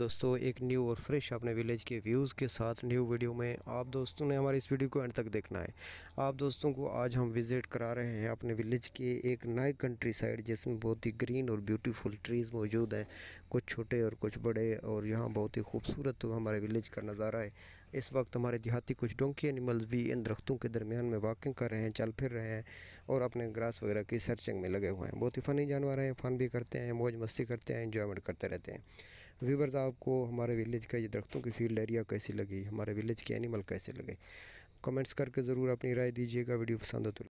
दोस्तों एक न्यू और फ्रेश अपने विलेज के व्यूज़ के साथ न्यू वीडियो में आप दोस्तों ने हमारी इस वीडियो को एंड तक देखना है आप दोस्तों को आज हम विज़िट करा रहे हैं अपने विलेज के एक नए कंट्री साइड जिसमें बहुत ही ग्रीन और ब्यूटीफुल ट्रीज़ मौजूद हैं कुछ छोटे और कुछ बड़े और यहाँ बहुत ही खूबसूरत हमारे विलेज का नज़ारा है इस वक्त हमारे देहाती कुछ डोंकी एनिमल्स भी इन दरख्तों के दरमियान में वॉकिंग कर रहे हैं चल फिर रहे हैं और अपने ग्रास वगैरह की सर्चिंग में लगे हुए हैं बहुत ही फ़नी जानवर हैं फ़न भी करते हैं मौज मस्ती करते हैं इन्जॉयमेंट करते रहते हैं व्यूवर्स आपको हमारे विलेज का ये दरख्तों की फील्ड एरिया कैसी लगी हमारे विलेज के एनिमल कैसे लगे कमेंट्स करके ज़रूर अपनी राय दीजिएगा वीडियो पसंद हो तो